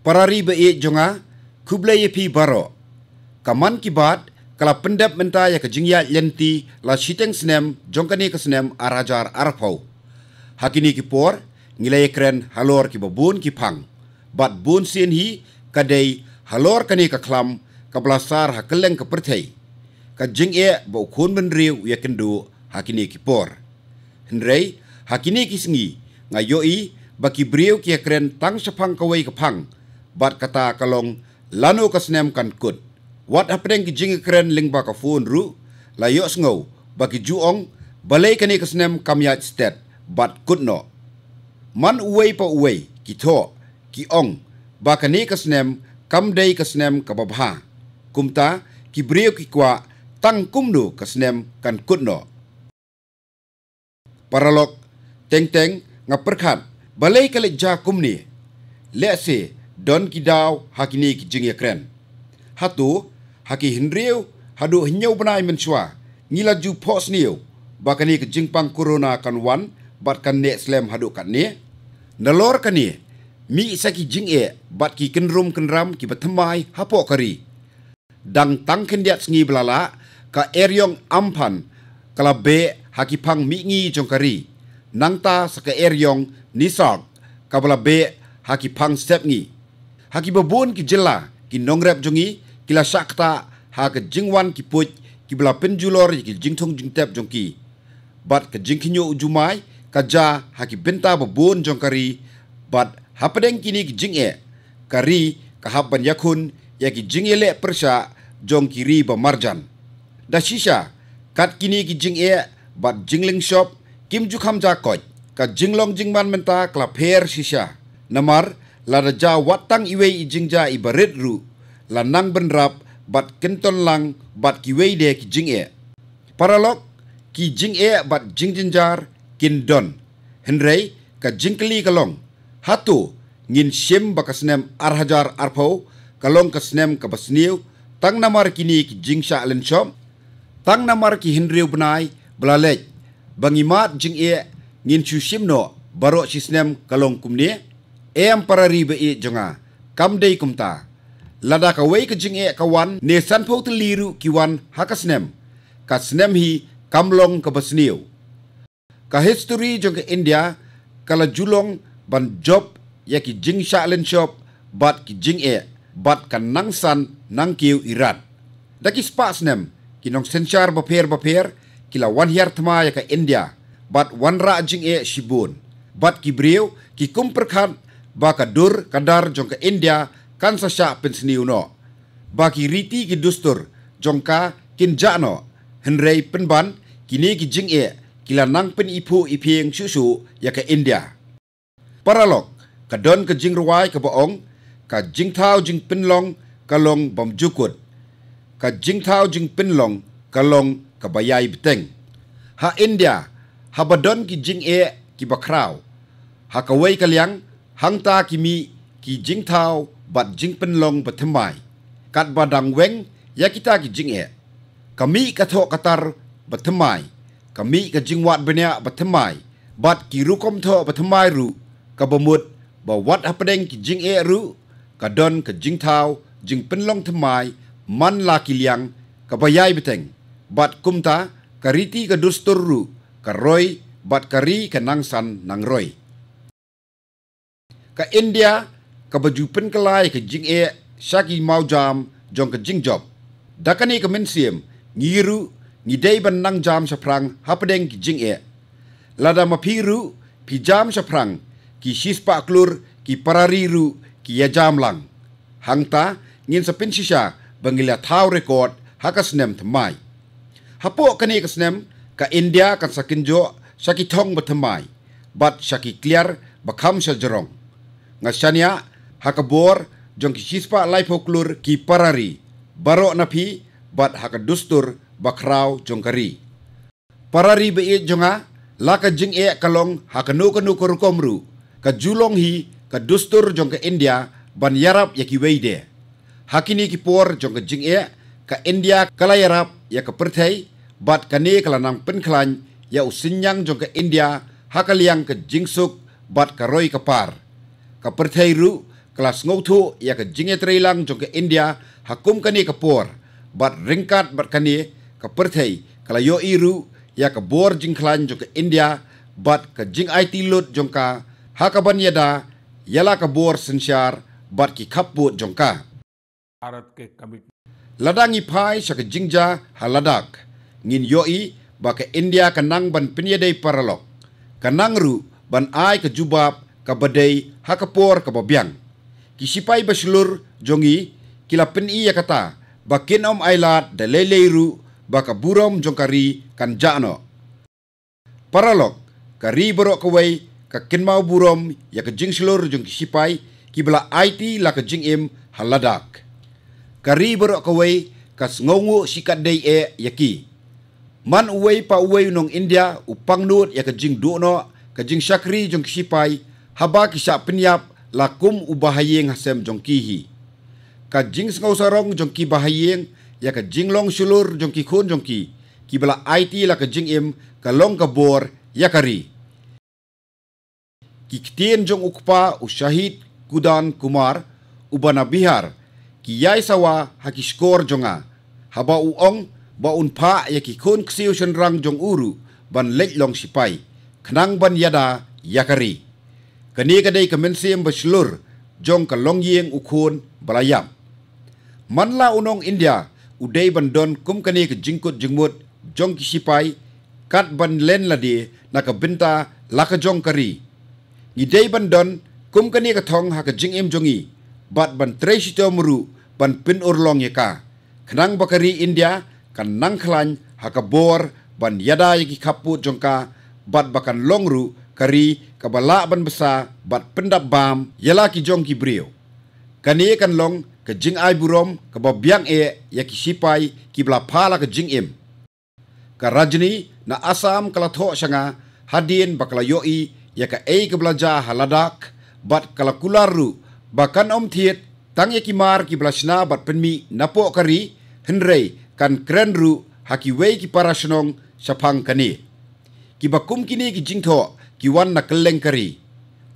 parari ba e jonga kubla ye pi baro kaman ki bat kala pendap menta ya ka lenti la shiteng snem jongkani ne snem arajar arpo hakini ki por ngila kren halor ki babun ki pang bat bun sin hi kadai halor kani ka klam ka blasar ha kleng ka perthei ka jing e bo khun ben riu ye kendu hakini ki por hnrei hakini ki singi ngayoi baki brio ki kren tang sapang kawai ka pang bat kata kalong lano kasnem kan kut. Wat happening ki jing kren ling baka phone ru la yo sngau baki juong balai kani kasnem kamyat stat bat kut no. Man uwei pa uwei ki tho ki ong baka ni kasnem kam dai kasnem ka babha kumta ki brio ki kwa tang kumdu kasnem kan kut no. Paralok teng teng ngaprakhat balai kalik ja kumni le se don kidau hakini ini kijing ya keren. Hatu hak hendriu hadu hnyau benai mencua ngilaju pos niu bakani kijing pang corona kan wan bat kan ne slam hadu kan ne. Nalor kan ne mi saki jing e bat ki kenrum kenram ki betemai hapo kari. Dang tang dia sngi belala ka eryong ampan kala be haki pang mi ngi jong kari. Nangta saka eryong nisog kabala be haki pang step ngi hakibabun ki jela ki nongrep jungi kila sakta ha ke jingwan ki put ki bla penjulor ki jingthong jingtep jongki bat ke jingkinyo ujumai kaja haki benta babun jongkari bat hapadeng kini ki e kari ka habban yakun ya ki jingyele persa jongkiri ba marjan da shisha kat kini ki jingye bat jingling shop kim jukham ja koj ka jinglong jingman menta kla pher shisha namar la reja watang iwe ijingja jingja ru, la nang benrap bat kenton lang bat kiwe de ki jing e. Paralok, ki e bat jing jinjar kin don. Henrei, ka jing keli kalong. Hatu, ngin shim ba kasnem arhajar arpo, kalong kasnem ka basniw, tang namar kini ki jing sya alinsyom. Tang namar ki henrei ubenai, belalek. Bangimat jing e, ngin shu shim no, barok kalong kumnih em para ribe e jonga kam dei kumta lada ka wei ka jing e ka wan ne san phok te liru ki wan hakasnem ka snem hi kamlong ka basniu ka history jong india kala julong ban job ya ki jing sha len shop bat ki jing e bat kan nang san nang kiu irat da ki spa snem ki nong senchar ba pher ba pher ki la wan hier thma ya ka india bat wan ra jing e shibun bat ki brew ki kum baka dur kadar jongka India kan sasya pensni uno. Baki riti ki dustur jongka kin jano henrei penban kini ki jing e kila nang pen ipu ipieng susu ya ke India. Paralok kadon ke jing ruai ke boong ka jing thau jing penlong kalong bom jukut. Ka jing thau jing penlong kalong ka bayai beteng. Ha India habadon ki jing e ki bakrau. Ha kawai kalyang หังตากิมีกิจิงเทาบัดจิงเป็นลงบฐดทไมกัดบาดังเวงยากิตากิจิงเอะกามีกะโทกะตารบฐดทไมกามีกะจิงวัดเบเนียบัดทไมบัดกิรุกมโทบัดทไมรู้กะบมุดบ่วัดอัปเดงกิจิงเอะรู้กะดอนกะจิงเทาจิงเป็นลงทมไมมันลากิลียงกะบยายเบเทงบัดกุมตากะริตีกะดุสตุรูกะรอยบัดกะรีกะนังสันนังรอย ke India, ke baju penkelai ke jing e, syaki mau jam, jong ke jing job. Dakani ke mensiem, ngiru, ngidei benang jam seprang, hapadeng ke jing e. Lada mapiru, pi jam seprang, ki sispa klur, ki parariru, ki ya jam lang. Hangta, ngin sepinsisya, bangilya tau rekod, haka senem temai. Hapo kani ke senem, ke India kan sakinjo, thong tong betemai, bat syaki clear, bakam syajerong ngasania hakabor jong kisispa life folklore ki parari baro napi bat hakadustur bakraw jongkari parari be e jonga laka jing e kalong hakanu kanu kurukomru ka julong hi ka dustur jongka india ban yarap yaki weide hakini ki por jongka jing e ka india kala yarap ya ka perthai bat ka ne kala nang penklan ya usinyang jongka india hakaliang ka jingsuk bat ka roi ka par ke ru kelas ngoutu ia ke jingai terilang jong ke India, hakum kani ke por, bat ringkat bat kani ke Perthai, kalau yo iru ia ke bor jing kelan jong ke India, bat ke jing IT lut jong ka, hakaban yada, yala ke bor sensyar, bat ki kaput jong ka. Barat ke kamit. Ladang ipai syak jingja haladak. Ngin yoi bak ke India kenang ban penyedai paralok. Kenang ru ban ai ke jubab Kabadei hakapor kababiang. Kisipai basulur jongi kila peni ia kata bakin om ailat da leleiru baka buram jongkari kan jano. Paralog, kari barok kawai kakin mau buram ya kejing selur jong kisipai kibla aiti la kejing im haladak. Kari barok kawai kas ngongu sikat day e yaki. Man uwe pa uwe nong India upang nut ya kejing duno kejing syakri jong kisipai kisipai haba kisah peniap lakum ubahayeng hasem jongkihi. Kajing sengau sarong jongki bahayeng ya kajing long sulur jongki kun jongki. Kibala IT la kajing im kalong kabor ya kari. Kiktien jong ukpa u syahid Kudan Kumar ubana bihar. Kiyai sawa hakiskor jonga. Haba uong ba unpa ya kikun ksiu jong uru ban leklong sipai. Kenang ban yada ya kari kini kedai yang berselur jong ke long yang ukun berayam. Manla unong India udai bandon kum kini ke jingkut jingmut jong kisipai kat ban len ladi nak ke binta laka jong kari. Ngidai bandon kum kini ke thong hak jing em jongi bat ban tresito muru ban pin urlong yeka. Kenang bakari India kan nang kelan hak bor ban yada yaki kaput jongka bat bakan longru kari kari kabala ban besa bat pendap bam yela ki jong ki brio kani e kan long ke jing ai burom ke ba biang e ya ki sipai ki bla phala ke jing em ka rajni na asam kala tho sanga hadien bakla yo i ya ka e ke bla haladak bat kala kularu bakan om thiet tang e ki mar ki bla sna bat penmi na kari hinrei kan kren ru haki wei ki parashnong sapang kani ki bakum kini ki jing tho kiwan na kelengkari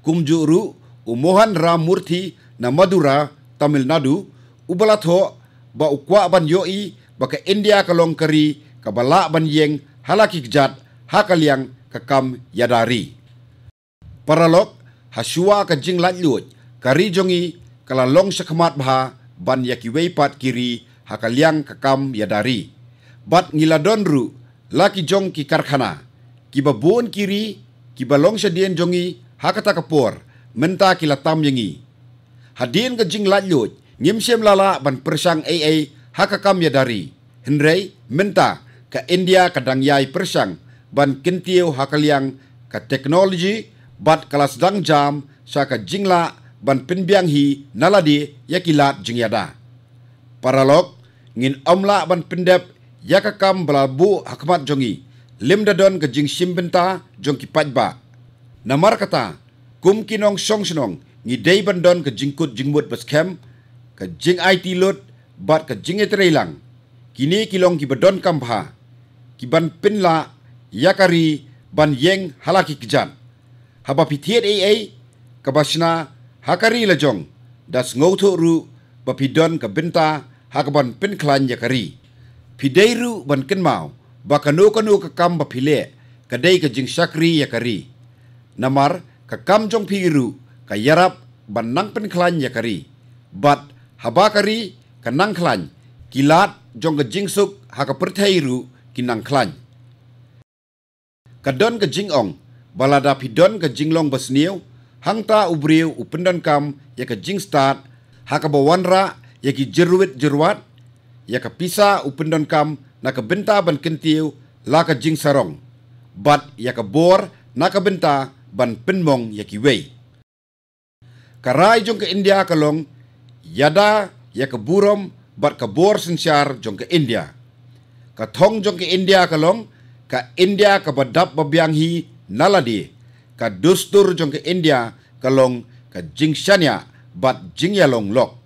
Kumjuru umohan ramurti na Madura, Tamil Nadu, ubalatho ba ukwa ban yoi ba ke India kelongkeri ka bala ban yeng halakik jat hakaliang kekam yadari. Paralok hasua ke jing lanjut kari jongi kala long sekemat bha ban yaki weipat kiri hakaliang kekam yadari. Bat ngiladonru laki jong ki karkhana. Kibabun kiri ki balong sya dien jongi hakata kapor menta ki latam yengi hadien ke jing lalut ngim sem lala ban persang aa hakakam ya dari hendrei menta ke india kadang yai persang ban kentiu hakaliang ke teknologi bat kelas dang jam sya ke jingla ban pinbiang hi naladi ya kilat jing yada paralog ngin omla ban pindep yakakam belabu hakmat jongi limda don ke jing simbenta jong ki pajba namar kata kum kinong song sinong ngi dei ban don ke jing kut jing mut baskem ke jing it lut bat ke jing etrelang kini kilong ki bedon kamba ki ban pinla yakari ban yeng halaki kijan haba pithiet ai ai ke basna hakari lejong das ngoutu ru bapidon ke benta hakban pinklan yakari pideiru ban kenmau ba kanu kanu ka kam ba phile ka dei ka jing sakri ya kari namar ka kam jong phiru ka yarap ba nang pen khlan ya kari bat haba kari ka nang khlan kilat jong ka jing suk ha ka prthairu ki nang khlan ka don ka jing ong balada phi don ka jing long ba sniew hang ta ubriu upendan kam ya ka jing start ha ka ba wanra ya ki jeruwet jeruat ya ka pisa upendan kam naka binta ban kintiw laka jing sarong. Bat yaka bor naka binta ban penmong yaki wei. Karai jong ke India kalong, yada yaka burom bat ka bor sinsyar jong ke India. Ka thong jong ke India kalong, ka India ka badap babiang hi naladi. Ka dustur jong ke India kalong, ka jing shanya bat jing yalong lok.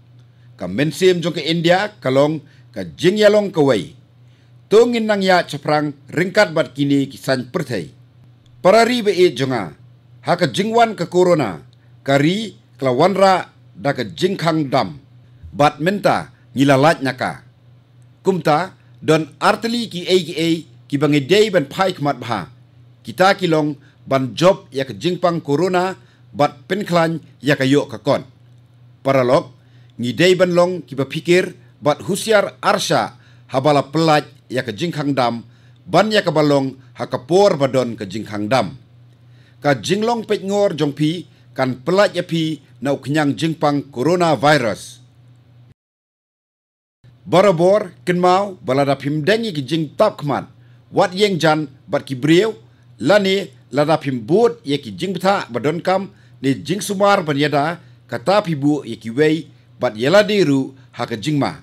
Ka mensim jong ke India kalong, ka jing yalong ke wei. Tongin nang ya chaprang ringkat bat kini kisan perthai. Para ri be e jonga ha jingwan ke corona kari klawan da ke jingkhang dam bat menta ngilalat nyaka. Kumta don artli ki AGA ki bangi dei ban phai khmat bha. Kita kilong ban job ya ka jingpang corona bat penklan ya ka yo ka kon. Para lok ngi dei ban long ki ba pikir bat husyar arsha habala pelat Ya ke jingkang dam ban ia ke balong ha ke por badon ke jingkang dam ka jinglong pet ngor jong pi kan pelat ya pi na kenyang jingpang corona virus Barabor ken mau balada pimdengi ke jing tap kman wat yang jan bat ki brew lani lada pimbut ya ki jing bta badon kam ni jing sumar ban yada kata pibu ya ki wei bat yela diru ha ke jing ma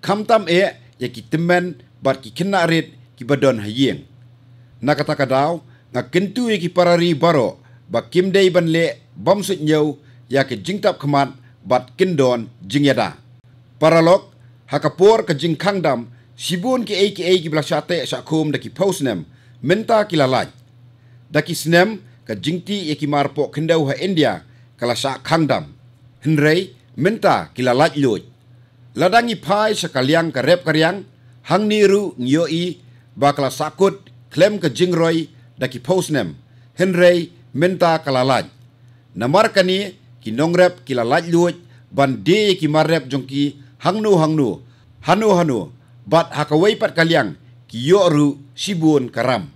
kam tam e ya ki temen bat ki kena rit ki badon hayeng. Na kata kadaw, nga kentu e ki parari baro ba kim day ban le bom sut nyau ya ke jingtap kemat bat kendon jingyada. Paralok, hakapur ke jing kangdam sibun ki ei ki ei ki blasyate syakum ki pausnem menta ki lalaj. Da ki senem ke jingti e ki marpok kendau ha India kala syak kangdam. Hendrei, menta ki lalaj luj. Ladangi pai sekaliang ke rep kariang, hang niru ngyo i bakla sakut klem ke jingroi daki posnem henrei menta kalalaj namar kani ki nongrep ki lalaj luoj ban de ki marrep jongki hangnu hangnu hanu hanu bat hakawai pat kalyang ki yo ru sibun karam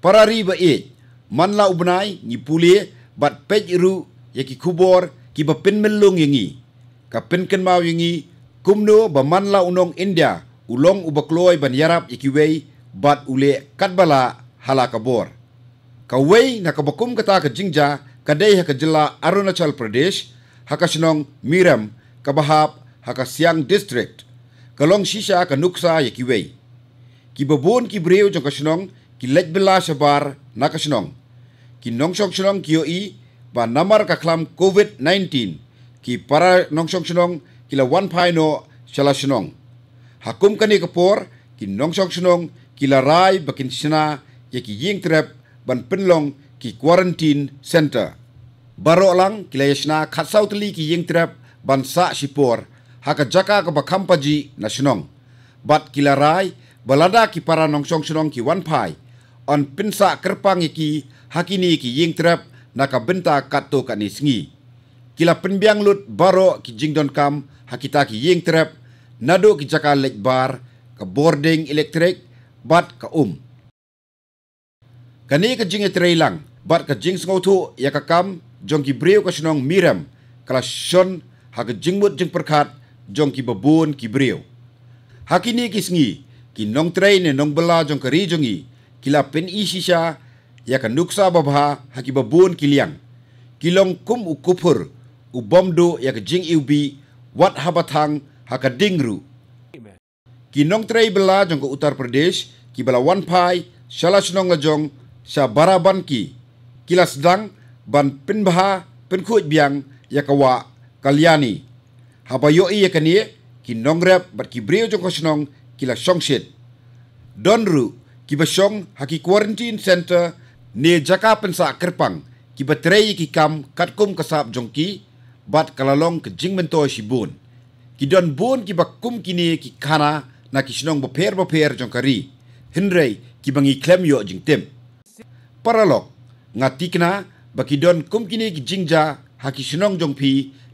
para riba ba e manla ubnai ni pule bat pej ru ya kubor ki ba melung yingi ka pin ken mau yingi kumno ba manla unong india ulong ubakloy ban yarap ikiwei bat ule katbala hala kabor. Kawei na kabakum kata ka jingja kadai haka jela Arunachal Pradesh haka sinong Miram kabahap haka Siang District. Kalong shisha ka nuksa yakiwei. Kibabon kibreo jong ka sinong kilajbala shabar na ka sinong. Kinongsok sinong kiyo i ba namar kaklam COVID-19 ki para nongsok sinong kila wanpaino shala sinong hakum kani kapor ki nong sok sinong ki larai bakin sina ye ki ying trap ban penlong ki quarantine center baro lang ki layasna khat south li ki ying trap ban sa sipor haka jaka ka bakham paji na sinong bat ki larai balada ki para nong sok sinong ki wan pai on pinsa kerpang ki hakini ki ying trap na ka benta katto kani ni singi kila penbiang lut baro ki jingdon kam hakita ki ying trap nado ki jaka lekbar ke boarding electric bat ke um kani ke jing trailang bat ke jing sngau tu ya ka kam jong ki brio ka shnong miram kala shon ha ke jing mut jing perkat jong ki babun ki brio ha ki ni ki sngi ki nong train ne nong bela jong ke ri jong i kila pen i si sha ya ka nuksa babha ha ki babun ki liang ki kum u kupur u bomdo ya ke jing iubi wat habatang Hakadingru. Kinong trei bela jong ke utar Pradesh, ki bela wan pai, shala shnong jong sa baraban ki. Kila sedang ban pinbha pinkuit biang yakawa kalyani. Haba yo i yakani ki nong rep bat ki brio jong ke shnong kila shongshit. Donru ki ba shong haki quarantine center ne jaka pensa kerpang ki ba trei ki kam katkum kasap jong ki bat kalalong ke jing mentoy shibun kidon bon ki bakum kini ki khana na ki sinong bo pher bo pher jong kari hinrei ki bangi klem yo jing tem paralok ngatikna tikna ba ki don kum kini ki jingja ha ki sinong jong phi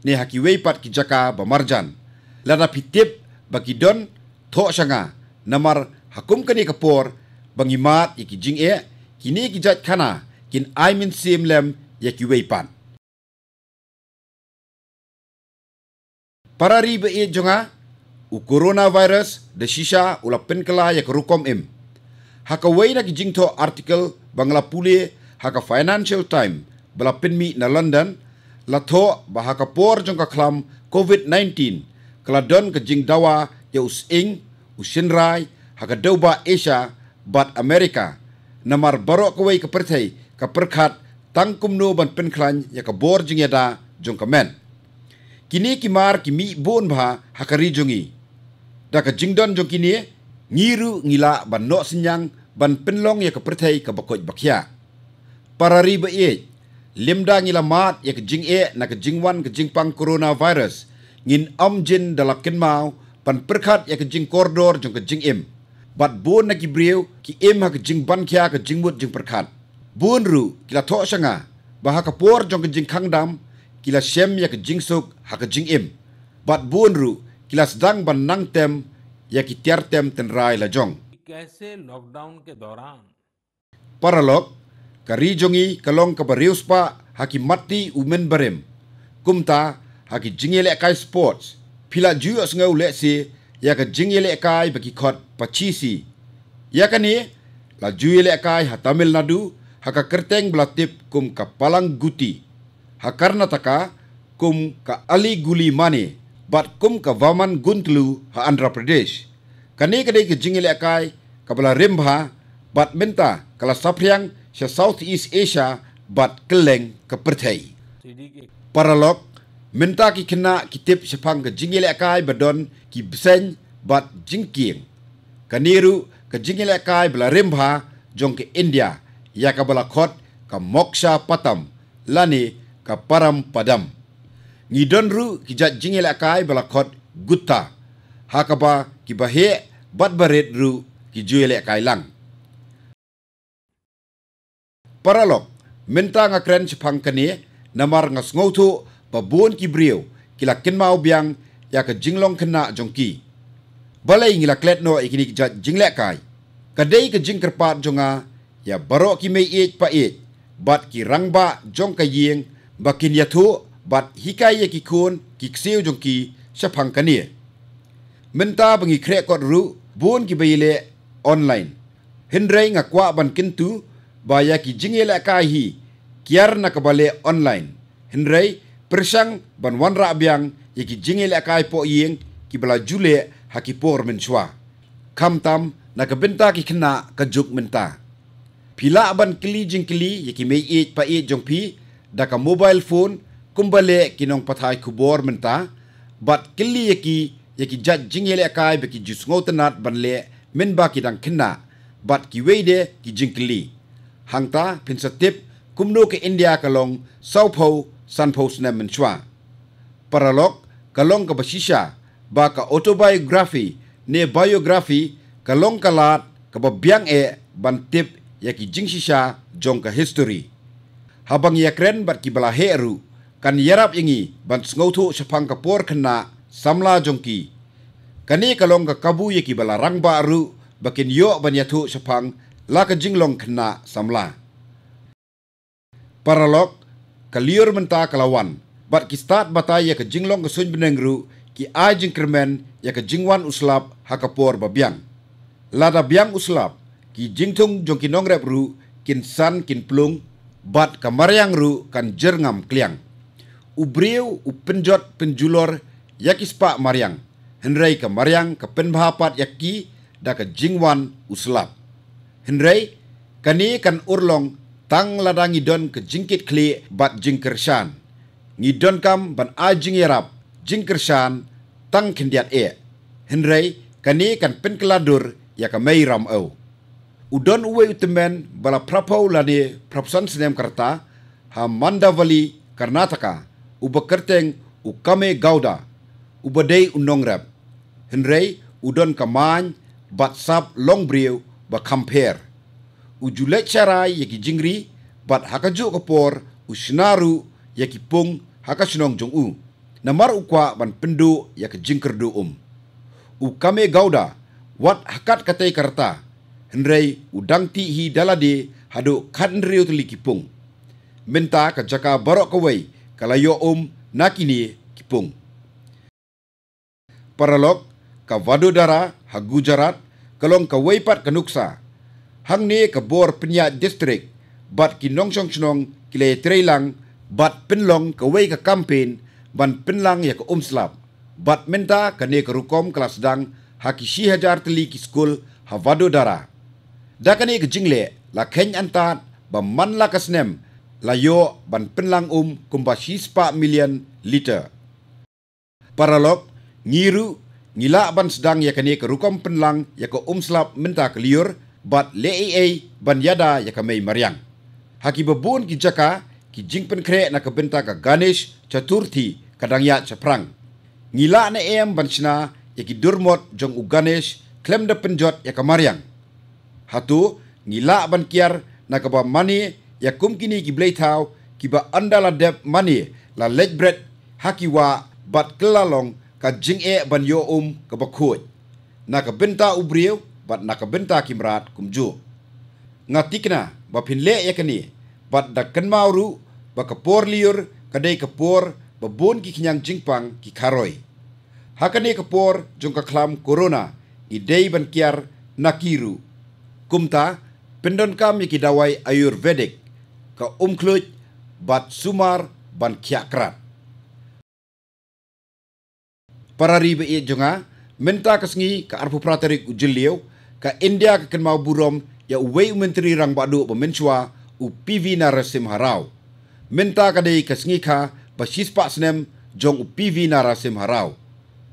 ne ha ki wei pat ki jaka ba marjan lada phi tep ba ki don tho sanga namar hakum kani ka por bangi mat ki jing e kini ki jat khana kin i mean same lem ya ki wei pat Para ribe iya jonga, u virus, de shisha ula penkela ya kerukom im. Haka waina ki jingto artikel bangla pule haka Financial Time bala penmi na London la to ba haka por jonga klam COVID-19 kala don ke jing dawa ya us ing, us shinrai, haka doba Asia bat Amerika. Namar baro kawai ke perthai ka perkhat tangkumno ban penkelan ya ke bor jingeda ya jongka men kini ki mar ki mi bon bha hakari jungi da ka jingdon jong kini ngiru ngila ban no sinyang ban penlong ya ka prithai ka bakoj bakya parari ba e limda ngila mat ya ka jing e na ka jing wan ka jing pang corona virus ngin om jin dalak kin mau ban perkhat ya ka jing koridor jong ka jing im bat bon na ki brew ki em ha ka jing ban kya ka jing mut jing perkhat bon ru kila tho sanga ba ha ka por jong ka jing khangdam kila shem yak jingsuk hak jing im bat bunru kila sdang ban nang tem yak tiar tem ten rai la jong kaise lockdown ke dauran paralok kari jongi kalong ka barius pa haki mati umen barem kumta haki jingele kai sports pila ju as ngau le si yak jingele kai baki khot pachisi yakani la juile kai hatamil nadu haka kerteng blatip kum kapalang guti Hakarnataka kum ka Ali Guli Mane, bat kum ka Vaman Guntlu ha Andhra Pradesh. Kani kade ke jingile akai kabla rimba bat menta kala sapriang sa South East Asia bat keleng ke Perthai. Paralok menta ki kena kitip sepang ke jingile akai badon ki besen bat jingking. Kaniru ke jingile akai bala rimba jong ke India ya kabla kot ka moksha patam lani kaparam padam. Ngidonru kijat jingil akai belakot guta. Hakaba kibahe bat barit ru kijuil akai lang. Paralok, minta nga kren sepang kene namar nga sengoutu babuun kibriyo kila kinmau biang ya ke jinglong kena jongki. Balai ngila kletno ikini jat jingil akai. Kadai ke jingkerpat jonga ya barok kimei ej pa ej bat ki rangba jongka yeng bakin yatho bat hikaiye ki khon ki kseu jong ki shaphang kani menta bangi khre kot ru bon ki bayile online hinrai nga kwa ban kintu baya ki jingela ka hi kyar na kabale online hinrai prishang ban wan ra byang ye ki jingela ka ai po yeng ki bala jule ha ki por men chwa kham tam na ka benta ki khna ka juk menta pila ban kli jing kli ye ki me e pa e jong pi daga mobile phone kumbale kinong patay kubor menta but kili yaki yaki jat jingyele akay baki jisungot na banle men ba kidang kina but kiwede ki jingkili hangta pinsa tip kumno ke India kalong South Pole Sun menchwa paralog kalong ka basisha ba ka autobiography ne biography kalong kalat ka ba e ban tip yaki jingsisha jong ka history habang yakren bat ki bala heru kan yarap ingi ban ngautu sapang kapor khna samla jongki kani kalong ka kabu yaki bala rang ba ru bakin yo ban yathu sapang la ka jinglong khna samla paralok kalior menta kalawan bat ki start bata yak jinglong ka sunj beneng ru ki ajing kremen yak jingwan uslap hakapor babyang lada byang uslap ki jingthung jongki nongrep ru kin san kin plung bat kamariang ru kan jerngam kliang. Ubriu upenjot penjulor yakispa mariang. Henrei kamariang ke penbahapat yakki da ke jingwan uslap. Henrei kani kan urlong tang ladangi don ke jingkit kli bat jingkersan. Ngidon kam ban ajing yarap jingkersan tang kendiat e. Henrei kani kan penkeladur yakamai ram au udon uwe utemen bala prapau lani prapsan sinem karta ha mandavali karnataka uba kerteng ukame gauda uba dei undong rap henrei udon kamany bat sab long brew ba kamper ujule charai yaki jingri bat hakaju kapor usinaru yaki pung hakasinong jong u namar ukwa ban pendu yaki jingkerdu um ukame gauda wat hakat katai karta karta nrei udang ti hi dalade hadu kan rio tuli kipung. Menta ka jaka barok kawai kalayo om nakini kipung. Paralok ka wadu dara hagu jarat kalong ka waipat kanuksa. Hang ni ka bor penya distrik bat kinong song chong kile treilang bat penlong ka wai ka kampen ban penlang ya ka umslap. Bat menta ka ne ka rukom kelas dang haki shi hajar tuli ki skul ha wadu dara. Dakani ke jingle la khen antat ba man la kasnem la yo ban penlang um kumba hispa million liter. Paralog ngiru ngila ban sedang yakani ke rukom penlang yakko um slap menta ke liur bat leee e ban yada yakka mariang. Haki bebun ki jaka ki jing pen na ke benta ke Ganesh Chaturthi kadang ya ceprang. Ngila na em ban sina yakki durmot jong u Ganesh klem de penjot yakamariang hatu ngila ban kiar na kaba mani ya kumkini ki blay thau ki ba anda la dep mani la leg bread hakiwa bat kelalong long ka jing e ban yo um ka ba khoj na ka benta ubriu bat na ka benta kimrat kumju nga tikna ba phin le yakani bat da kanmauru ba ka por liur ka dei ka por ba bon ki khnyang jingpang ki kharoi hakane ka por jung ka klam corona i dei ban kiar nakiru kumta pendon kam yaki dawai ayurvedic ka umkluj bat sumar ban kyakrat. Para ribe iya junga menta kesengi ka arpu praterik ujilio ka India ka kenmau burom ya uwei menteri rang badu pemenchua u PV narasim harau. Menta kadei kesengi ka basispak senem jong u PV narasim harau.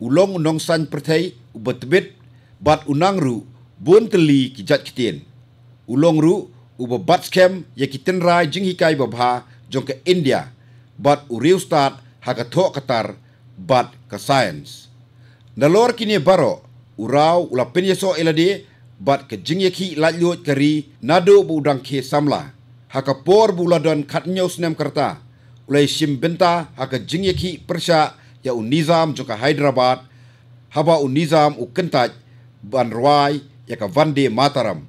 Ulong unong san pertai u betbit bat unangru bun teli ki jat kitin. Ulong ru u bo bat skem ye kitin rai jing hikai bo jong ke India bat u real start ha ka thok katar bat ka science. Nalor kini baro u rau u la pen yeso elade bat ke jing ye ki lat lut kari nado bu dang ke samla ha ka por bu la don khat nyau snem karta. Ulai sim benta ha ka jing ye ki persa ya u nizam jong ka Hyderabad haba u nizam u kentaj banruai yaka vande mataram.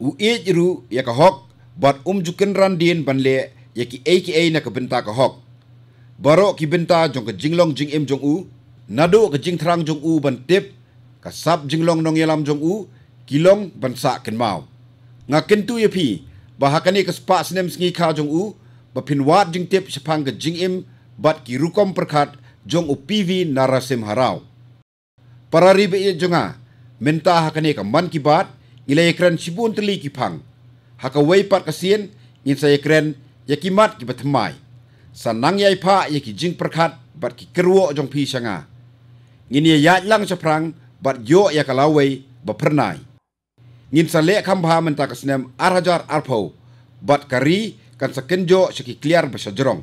U ejru yaka hok bat umjuken randien banle yaki eki ei naka benta ka hok. Baro ki benta jong ka jinglong jing em jong u, nado ka jing trang jong u ban tip, ka sab jinglong nong yalam jong u, kilong ban sak ken mau. Nga kentu yapi, bahakane ka spa sinem sngi ka jong u, bapin wat jing tip sepang ka jing em bat ki rukom perkat jong u pivi narasim harau. Para ribe iya jong a, menta hakane ka man ki bat ile ekran sibun tli ki phang haka wei pat ka sien in sa ekran yakimat ki batmai sanang yai pha yaki jing prakhat bat ki kruo jong phi sanga ngin ye ya lang cha prang bat yo yakala wei ba phrnai ngin sa le kham bha man ka snem arhajar arpho bat kari kan sa kenjo shaki clear ba jrong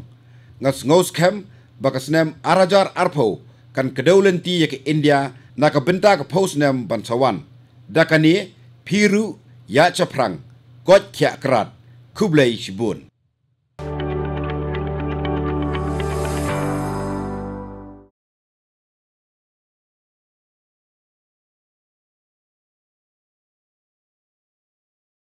ngas ngos kham ba ka snem arhajar arpho kan kedaulanti yaki india นักบินตากพสเนมบันสวรรดักนี้พิรุยาชพรังกอดแขกรัดคุบเลยชบุน